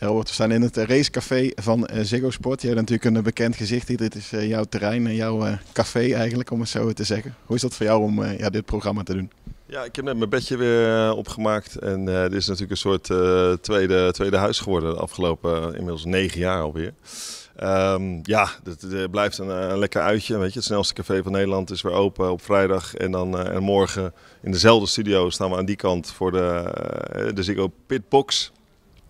Robert, we staan in het racecafé van eh, Ziggo Sport. Jij bent natuurlijk een eh, bekend gezicht hier. Dit is eh, jouw terrein en jouw café eigenlijk, om het zo te zeggen. Hoe is dat voor jou om ja, dit programma te doen? Ja, ik heb net mijn bedje weer opgemaakt. En dit is natuurlijk een soort tweede, tweede huis geworden de afgelopen inmiddels negen jaar alweer. Ehm, ja, het, blijft een, lekker uitje. Weet je. Het snelste café van Nederland is weer open op vrijdag. En dan en morgen in dezelfde studio staan we aan die kant voor de, de Ziggo Pitbox.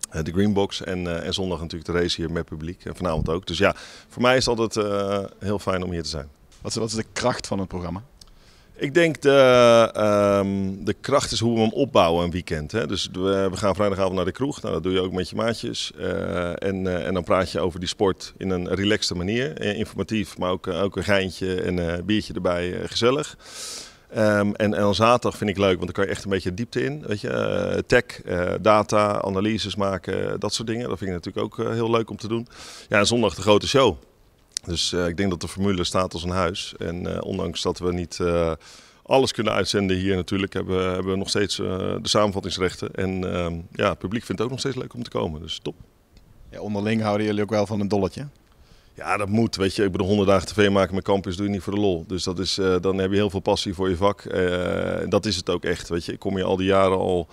Eh, de Greenbox en, eh, en zondag natuurlijk de race hier met publiek en vanavond ook. Dus ja, voor mij is het altijd eh, heel fijn om hier te zijn. Wat is, wat is, de kracht van het programma? Ik denk de, ehm, de kracht is hoe we hem opbouwen een weekend. Hè? Dus we, we, gaan vrijdagavond naar de kroeg. Nou, dat doe je ook met je maatjes. en, en dan praat je over die sport in een relaxte manier. Informatief, maar ook, ook een geintje en een biertje erbij. gezellig. Ehm, en, en dan zaterdag vind ik leuk, want dan kan je echt een beetje diepte in. Weet je, eh, tech, eh, data, analyses maken, dat soort dingen. Dat vind ik natuurlijk ook eh, heel leuk om te doen. Ja, en zondag de grote show. Dus ik denk dat de formule staat als een huis. En ondanks dat we niet alles kunnen uitzenden hier natuurlijk. Hebben, hebben we nog steeds de samenvattingsrechten. En ehm, ja, het publiek vindt het ook nog steeds leuk om te komen. Dus top. Ja, onderling houden jullie ook wel van een dolletje? Ja, dat moet. Weet je, ik bedoel, 100 dagen tv maken met campus doe je niet voor de lol. Dus dat is, eh, dan heb je heel veel passie voor je vak. Eh, dat is het ook echt. Weet je, ik kom hier al die jaren al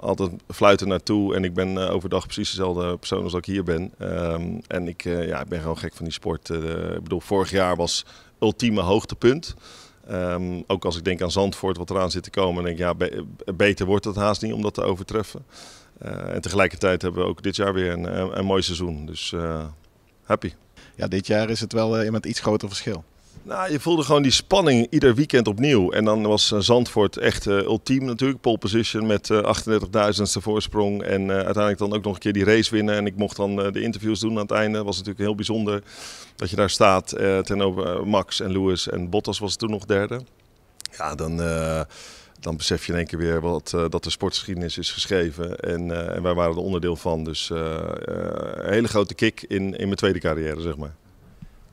altijd fluiten naartoe. En ik ben eh, overdag precies dezelfde persoon als dat ik hier ben. Ehm, en ik, ja, ik ben gewoon gek van die sport. ik bedoel, vorig jaar was ultieme hoogtepunt. Ehm, ook als ik denk aan Zandvoort, wat eraan zit te komen. denk ik, ja, beter wordt het haast niet om dat te overtreffen. en tegelijkertijd hebben we ook dit jaar weer een, een, een mooi seizoen. Dus happy ja, dit jaar is het wel uh, eh, met iets groter verschil. Nou, je voelde gewoon die spanning ieder weekend opnieuw. En dan was eh, Zandvoort echt uh, ultiem natuurlijk. Pole position met uh, 38.000ste voorsprong. En uiteindelijk dan ook nog een keer die race winnen. En ik mocht dan de interviews doen aan het einde. was natuurlijk heel bijzonder dat je daar staat. ten over Max en Lewis en Bottas was toen nog derde. Ja, dan dan besef je in één keer weer wat, eh, dat de sportgeschiedenis is geschreven. En, eh, en wij waren er onderdeel van. Dus eh, een hele grote kick in, in mijn tweede carrière, zeg maar.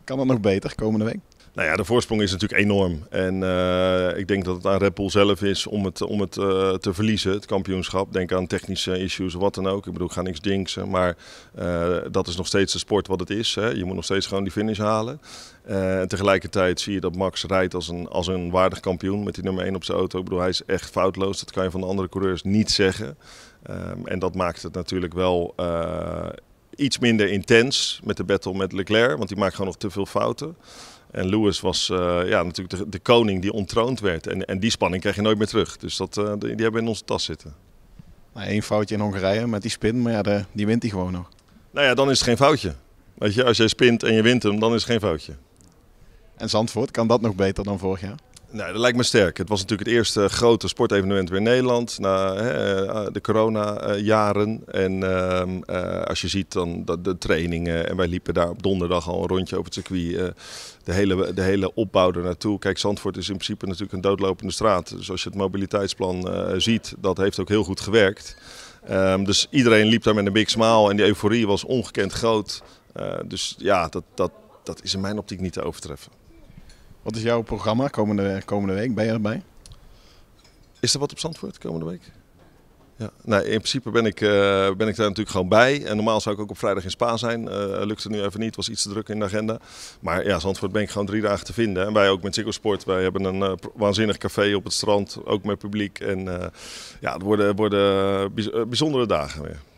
Kan dat nog beter komende week? Nou ja, de voorsprong is natuurlijk enorm. En eh, ik denk dat het aan Red Bull zelf is om het, om het eh, te verliezen, het kampioenschap. Denk aan technische issues of wat dan ook. Ik bedoel, ik ga niks dinksen, maar eh, dat is nog steeds de sport wat het is. Hè. Je moet nog steeds gewoon die finish halen. en tegelijkertijd zie je dat Max rijdt als een, als een waardig kampioen met die nummer 1 op zijn auto. Ik bedoel, hij is echt foutloos. Dat kan je van de andere coureurs niet zeggen. Ehm, en dat maakt het natuurlijk wel iets minder intens met de battle met Leclerc, want die maakt gewoon nog te veel fouten. En Lewis was eh, ja, natuurlijk de, de, koning die ontroond werd. En, en die spanning krijg je nooit meer terug. Dus dat, eh, die, die, hebben in onze tas zitten. Maar nou, foutje in Hongarije met die spin, maar ja, die wint hij gewoon nog. Nou ja, dan is het geen foutje. Weet je, als jij spint en je wint hem, dan is het geen foutje. En Zandvoort, kan dat nog beter dan vorig jaar? Nou, dat lijkt me sterk. Het was natuurlijk het eerste grote sportevenement weer in Nederland na hè, eh, de corona-jaren. En ehm, eh, als je ziet dan de trainingen, en wij liepen daar op donderdag al een rondje over het circuit, eh, de, hele, de hele opbouw naartoe. Kijk, Zandvoort is in principe natuurlijk een doodlopende straat. Dus als je het mobiliteitsplan ziet, dat heeft ook heel goed gewerkt. Ehm, dus iedereen liep daar met een big en die euforie was ongekend groot. dus ja, dat, dat, dat is in mijn optiek niet te overtreffen. Wat is jouw programma komende, komende week? Ben je erbij? Is er wat op Zandvoort komende week? Ja. Nou, in principe ben ik, eh, ben ik daar natuurlijk gewoon bij. En normaal zou ik ook op vrijdag in Spa zijn. Lukt eh, lukte nu even niet, was iets te druk in de agenda. Maar ja, Zandvoort ben ik gewoon drie dagen te vinden. En wij ook met Ziggo Wij hebben een eh, waanzinnig café op het strand, ook met publiek. En ja, het worden, worden bijzondere dagen weer.